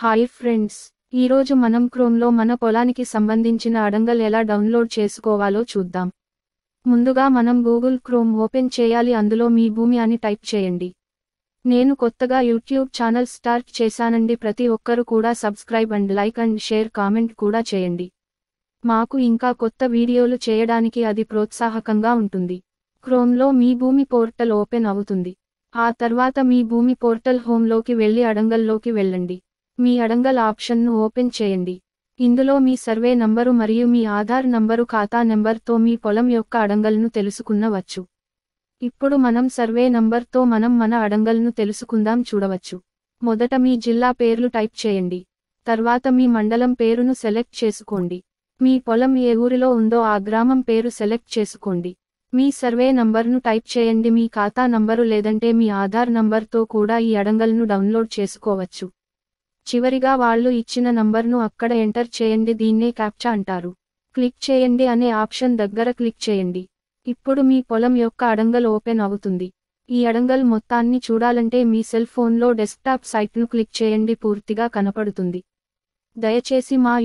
hi friends ఈరోజు మనం క్రోమ్లో మన పొలానికి సంబంధించిన అడంగల్ ఎలా డౌన్లోడ్ చేసుకోవాలో చూద్దాం ముందుగా మనం గూగుల్ క్రోమ్ ఓపెన్ చేయాలి అందులో మీ భూమి అని టైప్ చేయండి నేను కొత్తగా యూట్యూబ్ ఛానల్ స్టార్ట్ చేశానండి ప్రతి ఒక్కరూ కూడా subscribe and like and share comment కూడా చేయండి మాకు ఇంకా కొత్త వీడియోలు చేయడానికి అది ప్రోత్సాహకంగా ఉంటుంది క్రోమ్లో మీ భూమి పోర్టల్ ఓపెన్ అవుతుంది ఆ తర్వాత మీ భూమి పోర్టల్ హోమ్లోకి వెళ్ళి అడంగల్లోకి వెళ్ళండి మీ అడంగల్ ఆప్షన్ను ఓపెన్ చేయండి ఇందులో మీ సర్వే నంబరు మరియు మీ ఆధార్ నంబరు ఖాతా నెంబర్తో మీ పొలం యొక్క అడంగల్ను తెలుసుకున్నవచ్చు ఇప్పుడు మనం సర్వే నంబర్తో మనం మన అడంగల్ను తెలుసుకుందాం చూడవచ్చు మొదట మీ జిల్లా పేర్లు టైప్ చేయండి తర్వాత మీ మండలం పేరును సెలెక్ట్ చేసుకోండి మీ పొలం ఏ ఊరిలో ఉందో ఆ గ్రామం పేరు సెలెక్ట్ చేసుకోండి మీ సర్వే నంబర్ను టైప్ చేయండి మీ ఖాతా నంబరు లేదంటే మీ ఆధార్ నంబర్తో కూడా ఈ అడంగల్ను డౌన్లోడ్ చేసుకోవచ్చు చివరిగా వాళ్ళు ఇచ్చిన నంబర్ను అక్కడ ఎంటర్ చేయండి దీన్నే క్యాప్చా అంటారు క్లిక్ చేయండి అనే ఆప్షన్ దగ్గర క్లిక్ చేయండి ఇప్పుడు మీ పొలం యొక్క అడంగల్ ఓపెన్ అవుతుంది ఈ అడంగల్ మొత్తాన్ని చూడాలంటే మీ సెల్ ఫోన్లో డెస్క్టాప్ సైట్ను క్లిక్ చేయండి పూర్తిగా కనపడుతుంది దయచేసి మా